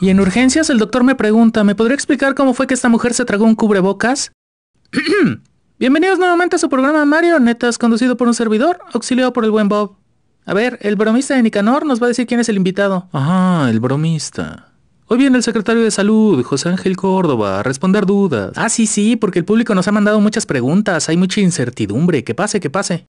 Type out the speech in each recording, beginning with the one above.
Y en urgencias el doctor me pregunta, ¿me podría explicar cómo fue que esta mujer se tragó un cubrebocas? Bienvenidos nuevamente a su programa Mario Netas, conducido por un servidor, auxiliado por el buen Bob. A ver, el bromista de Nicanor nos va a decir quién es el invitado. Ajá, el bromista. Hoy viene el secretario de Salud, José Ángel Córdoba, a responder dudas. Ah, sí, sí, porque el público nos ha mandado muchas preguntas, hay mucha incertidumbre, que pase, que pase.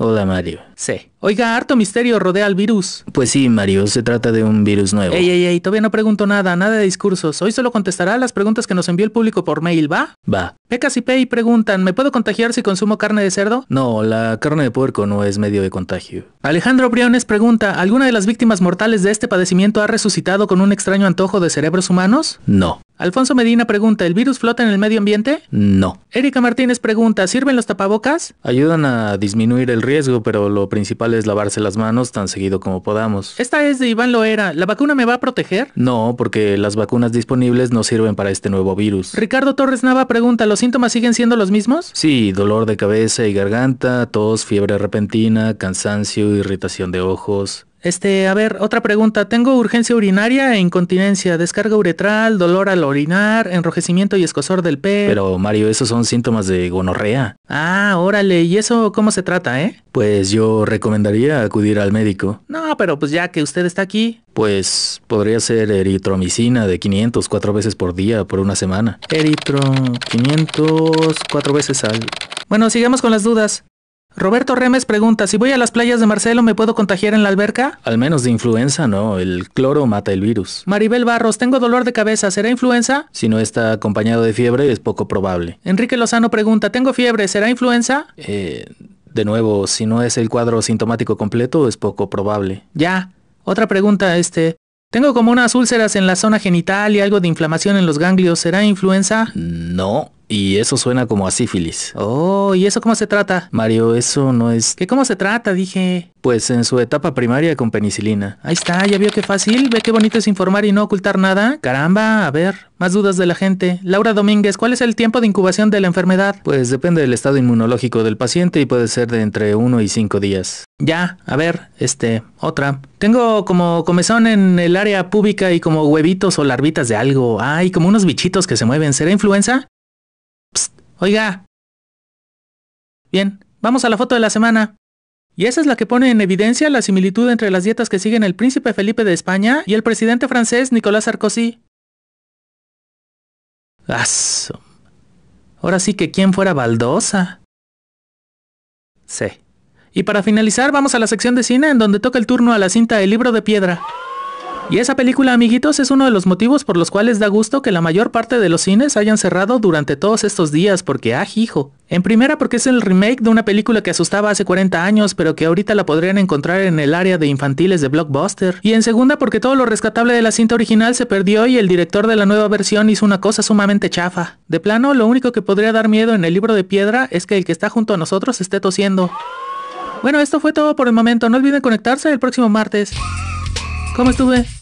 Hola Mario. Sí. Oiga, harto misterio rodea al virus. Pues sí, Mario, se trata de un virus nuevo. Ey, ey, ey, todavía no pregunto nada, nada de discursos. Hoy solo contestará las preguntas que nos envió el público por mail, ¿va? Va. Pekas y Pei preguntan, ¿me puedo contagiar si consumo carne de cerdo? No, la carne de puerco no es medio de contagio. Alejandro Briones pregunta, ¿alguna de las víctimas mortales de este padecimiento ha resucitado con un extraño antojo de cerebros humanos? No. Alfonso Medina pregunta, ¿el virus flota en el medio ambiente? No. Erika Martínez pregunta, ¿sirven los tapabocas? Ayudan a disminuir el riesgo, pero lo principal es lavarse las manos tan seguido como podamos. Esta es de Iván Loera, ¿la vacuna me va a proteger? No, porque las vacunas disponibles no sirven para este nuevo virus. Ricardo Torres Nava pregunta, ¿los síntomas siguen siendo los mismos? Sí, dolor de cabeza y garganta, tos, fiebre repentina, cansancio, irritación de ojos. Este, a ver, otra pregunta. Tengo urgencia urinaria e incontinencia, descarga uretral, dolor al orinar, enrojecimiento y escosor del pe... Pero Mario, esos son síntomas de gonorrea. Ah, órale, ¿y eso cómo se trata, eh? Pues yo recomendaría acudir al médico. No, pero pues ya que usted está aquí. Pues podría ser eritromicina de 500 cuatro veces por día por una semana. Eritro 500 cuatro veces al... Bueno, sigamos con las dudas. Roberto Remes pregunta, si voy a las playas de Marcelo, ¿me puedo contagiar en la alberca? Al menos de influenza, no, el cloro mata el virus. Maribel Barros, tengo dolor de cabeza, ¿será influenza? Si no está acompañado de fiebre, es poco probable. Enrique Lozano pregunta, tengo fiebre, ¿será influenza? Eh, de nuevo, si no es el cuadro sintomático completo, es poco probable. Ya. Otra pregunta, este, tengo como unas úlceras en la zona genital y algo de inflamación en los ganglios, ¿será influenza? No, y eso suena como a sífilis. Oh, ¿y eso cómo se trata? Mario, eso no es... ¿Qué cómo se trata? Dije. Pues en su etapa primaria con penicilina. Ahí está, ya vio qué fácil. Ve qué bonito es informar y no ocultar nada. Caramba, a ver. Más dudas de la gente. Laura Domínguez, ¿cuál es el tiempo de incubación de la enfermedad? Pues depende del estado inmunológico del paciente y puede ser de entre 1 y 5 días. Ya, a ver, este, otra. Tengo como comezón en el área pública y como huevitos o larvitas de algo. Ay, como unos bichitos que se mueven. ¿Será influenza? Oiga. Bien, vamos a la foto de la semana. Y esa es la que pone en evidencia la similitud entre las dietas que siguen el príncipe Felipe de España y el presidente francés Nicolás Sarkozy. Aso. Ahora sí que quién fuera baldosa. Sí. Y para finalizar, vamos a la sección de cine en donde toca el turno a la cinta El libro de piedra. Y esa película, amiguitos, es uno de los motivos por los cuales da gusto que la mayor parte de los cines hayan cerrado durante todos estos días, porque ah, hijo. En primera porque es el remake de una película que asustaba hace 40 años, pero que ahorita la podrían encontrar en el área de infantiles de Blockbuster. Y en segunda porque todo lo rescatable de la cinta original se perdió y el director de la nueva versión hizo una cosa sumamente chafa. De plano, lo único que podría dar miedo en el libro de piedra es que el que está junto a nosotros esté tosiendo. Bueno, esto fue todo por el momento. No olviden conectarse el próximo martes. ¿Cómo estuve?